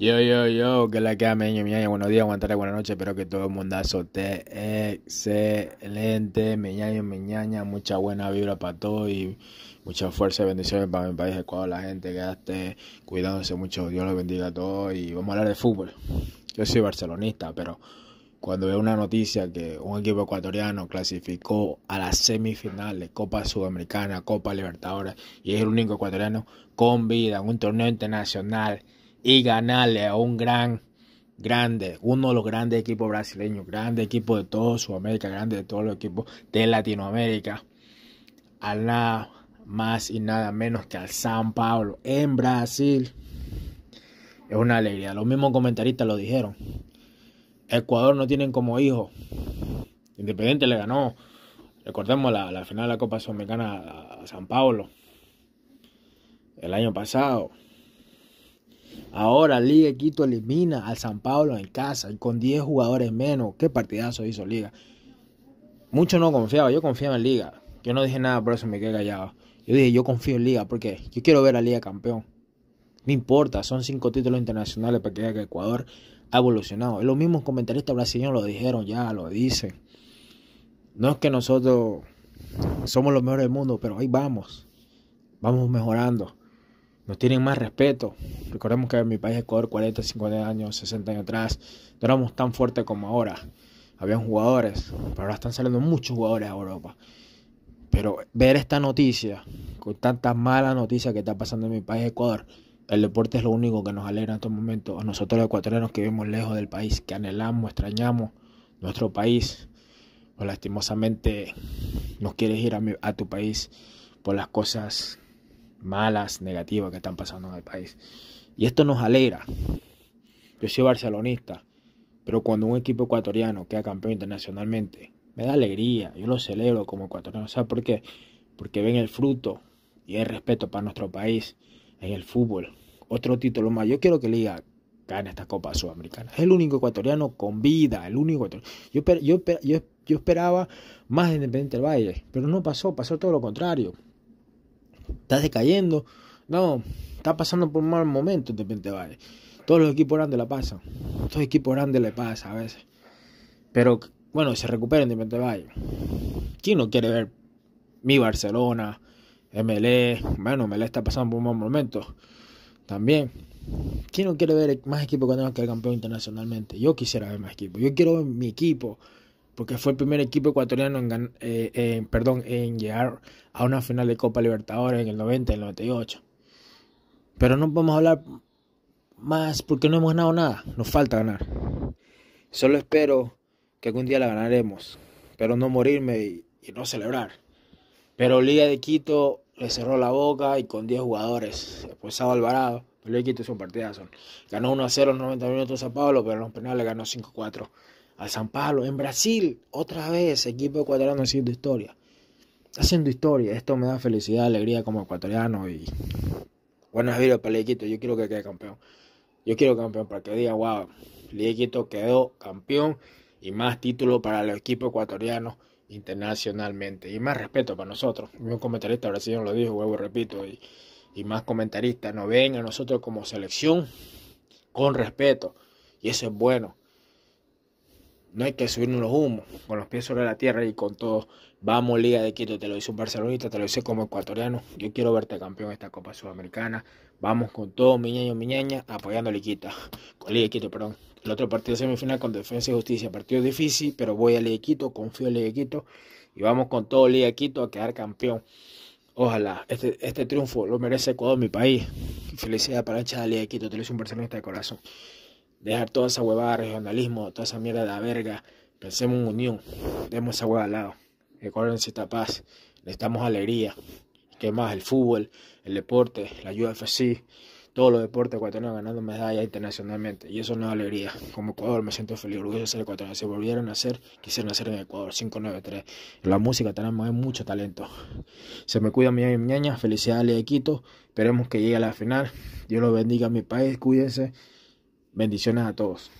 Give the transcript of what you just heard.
Yo, yo, yo, que la queda meño meña buenos días, buenas buenas noches, espero que todo el mundo esté excelente, meñaña meñaña mucha buena vibra para todos y mucha fuerza y bendiciones para mi país, Ecuador, la gente que esté cuidándose mucho, Dios los bendiga a todos y vamos a hablar de fútbol. Yo soy barcelonista, pero cuando veo una noticia que un equipo ecuatoriano clasificó a las semifinales, Copa Sudamericana, Copa Libertadores, y es el único ecuatoriano con vida en un torneo internacional, y ganarle a un gran, grande, uno de los grandes equipos brasileños, grande equipo de todo Sudamérica, grande de todos los equipos de Latinoamérica, a nada más y nada menos que al San Pablo en Brasil. Es una alegría. Los mismos comentaristas lo dijeron. Ecuador no tienen como hijo. Independiente le ganó. Recordemos la, final de la Copa Sudamericana a, a San Pablo el año pasado. Ahora Liga Quito elimina al San Pablo en casa con 10 jugadores menos. Qué partidazo hizo Liga. Mucho no confiaba, yo confiaba en Liga. Yo no dije nada, por eso me quedé callado. Yo dije, yo confío en Liga porque yo quiero ver a Liga campeón. No importa, son cinco títulos internacionales para que que Ecuador ha evolucionado. Los mismos comentaristas brasileños lo dijeron ya, lo dicen. No es que nosotros somos los mejores del mundo, pero ahí vamos. Vamos mejorando nos tienen más respeto. Recordemos que en mi país Ecuador 40, 50 años, 60 años atrás, no éramos tan fuertes como ahora. Habían jugadores, pero ahora están saliendo muchos jugadores a Europa. Pero ver esta noticia, con tantas malas noticia que está pasando en mi país Ecuador, el deporte es lo único que nos alegra en estos momentos. A nosotros los ecuatorianos que vivimos lejos del país, que anhelamos, extrañamos nuestro país, o pues lastimosamente nos quieres ir a, a tu país por las cosas malas, negativas que están pasando en el país. Y esto nos alegra. Yo soy barcelonista, pero cuando un equipo ecuatoriano queda campeón internacionalmente, me da alegría, yo lo celebro como ecuatoriano. ¿Sabes por qué? Porque ven el fruto y el respeto para nuestro país en el fútbol. Otro título más. Yo quiero que Liga gane esta Copa Sudamericana. Es el único ecuatoriano con vida, el único ecuatoriano. Yo, yo, esperaba más Independiente del Valle, pero no pasó, pasó todo lo contrario estás decayendo, no, Está pasando por mal momento, de repente, Todos los equipos grandes la pasan, todos los equipos grandes le pasa a veces. Pero bueno, se recuperan de repente, ¿Quién no quiere ver mi Barcelona, MLE? Bueno, MLE está pasando por mal momento también. ¿Quién no quiere ver más equipos que tengan que el campeón internacionalmente? Yo quisiera ver más equipos. Yo quiero ver mi equipo porque fue el primer equipo ecuatoriano en, eh, eh, perdón, en llegar a una final de Copa Libertadores en el 90, el 98. Pero no podemos hablar más porque no hemos ganado nada, nos falta ganar. Solo espero que algún día la ganaremos, pero no morirme y, no celebrar. Pero Liga de Quito le cerró la boca y con 10 jugadores, Después Sábado Alvarado. Liga de Quito es un partidazo. Ganó 1 0 en 90 minutos a Pablo, pero en los penales ganó 5 4. ...a San Pablo. En Brasil, otra vez, equipo ecuatoriano haciendo historia. Haciendo historia, esto me da felicidad, alegría como ecuatoriano y buenas vidas para el Yo quiero que quede campeón. Yo quiero campeón para que diga, wow, Liequito quedó campeón y más título para el equipo ecuatoriano internacionalmente. Y más respeto para nosotros. Un comentarista brasileño lo dijo, huevo repito, y, y más comentaristas nos ven a nosotros como selección con respeto. Y eso es bueno no hay que subirnos los humos, con los pies sobre la tierra y con todo. Vamos, Liga de Quito, te lo dice un barcelonista, te lo dice como ecuatoriano. Yo quiero verte campeón de esta Copa Sudamericana. Vamos con todo, y miñaña, apoyando a con Liga de Quito, perdón. El otro partido semifinal con Defensa y Justicia. Partido difícil, pero voy a Liga de Quito, confío en Liga de Quito. Y vamos con todo, Liga de Quito, a quedar campeón. Ojalá, este, este triunfo lo merece Ecuador, mi país. felicidad para la hinchada de Liga de Quito, te lo dice un barcelonista de corazón. Dejar toda esa huevada, regionalismo, toda esa mierda de la verga. Pensemos en unión. Demos esa huevada al lado. Ecuador necesita paz. Necesitamos alegría. ¿Qué más? El fútbol, el deporte, la UFC, todos los deportes ecuatorianos ganando medallas internacionalmente. Y eso no es alegría. Como Ecuador me siento feliz, orgulloso de ser ecuatoriano. Si volvieron a hacer, quisieron hacer en Ecuador. 593. La música tenemos mucho talento. Se me cuida mi ñaña. Felicidades, Quito. Esperemos que llegue a la final. Dios los bendiga a mi país. Cuídense. Bendiciones a todos.